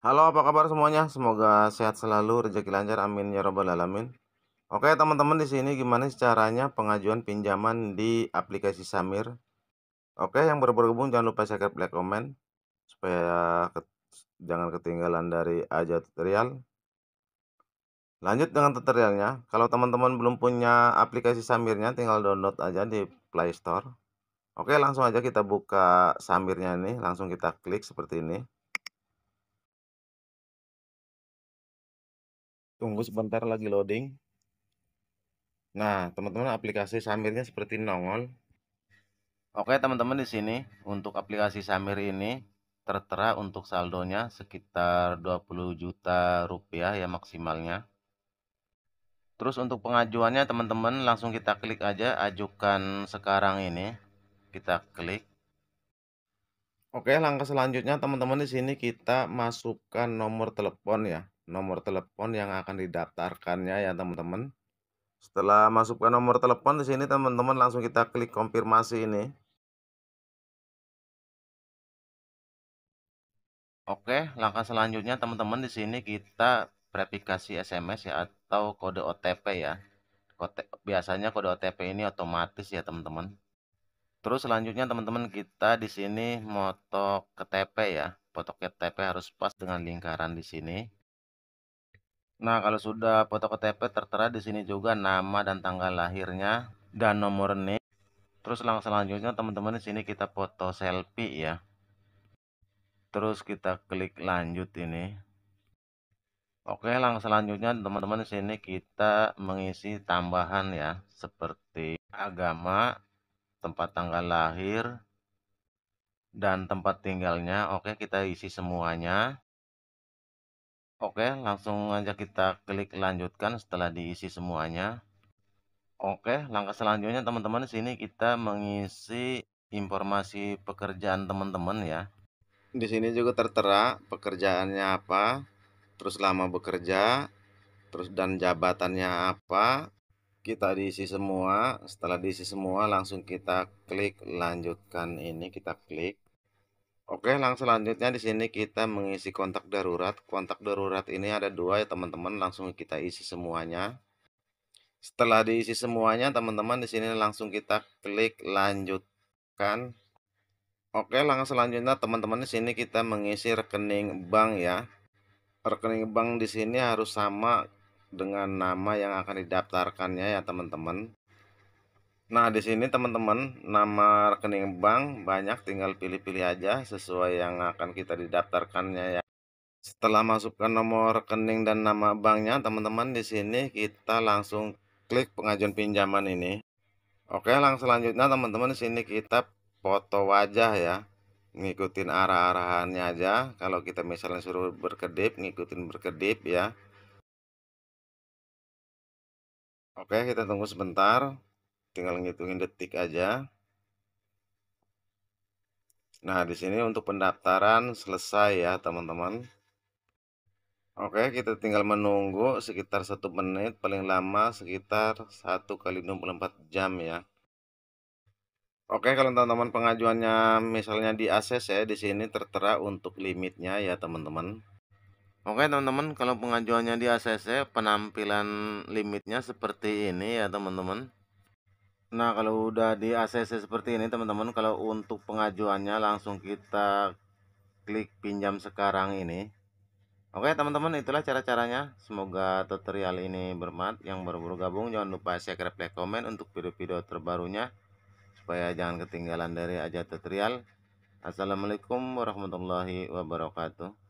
Halo, apa kabar semuanya? Semoga sehat selalu, rezeki lancar, amin ya robbal alamin. Oke, teman-teman di sini gimana caranya pengajuan pinjaman di aplikasi Samir? Oke, yang baru bergabung jangan lupa share like, komen supaya ke jangan ketinggalan dari aja tutorial. Lanjut dengan tutorialnya. Kalau teman-teman belum punya aplikasi Samirnya, tinggal download aja di Play Store. Oke, langsung aja kita buka Samirnya ini, langsung kita klik seperti ini. Tunggu sebentar lagi loading. Nah, teman-teman aplikasi Samirnya seperti nongol. Oke, teman-teman di sini untuk aplikasi Samir ini tertera untuk saldonya sekitar 20 juta rupiah ya maksimalnya. Terus untuk pengajuannya teman-teman langsung kita klik aja ajukan sekarang ini. Kita klik. Oke, langkah selanjutnya teman-teman di sini kita masukkan nomor telepon ya nomor telepon yang akan didaftarkannya ya teman-teman. Setelah masukkan nomor telepon di sini teman-teman langsung kita klik konfirmasi ini. Oke, langkah selanjutnya teman-teman di sini kita verifikasi SMS ya atau kode OTP ya. Kode, biasanya kode OTP ini otomatis ya teman-teman. Terus selanjutnya teman-teman kita di sini moto KTP ya. Foto KTP harus pas dengan lingkaran di sini. Nah, kalau sudah foto KTP tertera di sini juga nama dan tanggal lahirnya dan nomor NIK. Terus langkah selanjutnya teman-teman di sini kita foto selfie ya. Terus kita klik lanjut ini. Oke, langkah selanjutnya teman-teman di sini kita mengisi tambahan ya seperti agama, tempat tanggal lahir, dan tempat tinggalnya. Oke, kita isi semuanya. Oke, langsung aja kita klik lanjutkan setelah diisi semuanya. Oke, langkah selanjutnya teman-teman di sini kita mengisi informasi pekerjaan teman-teman ya. Di sini juga tertera pekerjaannya apa, terus lama bekerja, terus dan jabatannya apa. Kita diisi semua, setelah diisi semua langsung kita klik lanjutkan ini, kita klik. Oke, langsung selanjutnya di sini kita mengisi kontak darurat. Kontak darurat ini ada dua ya teman-teman, langsung kita isi semuanya. Setelah diisi semuanya, teman-teman di sini langsung kita klik lanjutkan. Oke, langkah selanjutnya teman-teman di sini kita mengisi rekening bank ya. Rekening bank di sini harus sama dengan nama yang akan didaftarkannya ya teman-teman. Nah, di sini teman-teman, nama rekening bank banyak tinggal pilih-pilih aja sesuai yang akan kita didaftarkannya ya. Setelah masukkan nomor rekening dan nama banknya, teman-teman di sini kita langsung klik pengajuan pinjaman ini. Oke, langsung selanjutnya teman-teman di sini kita foto wajah ya. Ngikutin arah-arahannya aja. Kalau kita misalnya suruh berkedip, ngikutin berkedip ya. Oke, kita tunggu sebentar tinggal ngitungin detik aja. Nah, di sini untuk pendaftaran selesai ya, teman-teman. Oke, kita tinggal menunggu sekitar satu menit, paling lama sekitar satu kali 24 jam ya. Oke, kalau teman-teman pengajuannya misalnya di ACC ya, di sini tertera untuk limitnya ya, teman-teman. Oke, teman-teman, kalau pengajuannya di ACC, penampilan limitnya seperti ini ya, teman-teman. Nah kalau udah di ACC seperti ini teman-teman kalau untuk pengajuannya langsung kita klik pinjam sekarang ini Oke teman-teman itulah cara-caranya semoga tutorial ini bermanfaat yang baru baru gabung jangan lupa share like komen untuk video-video terbarunya supaya jangan ketinggalan dari aja tutorial Assalamualaikum warahmatullahi wabarakatuh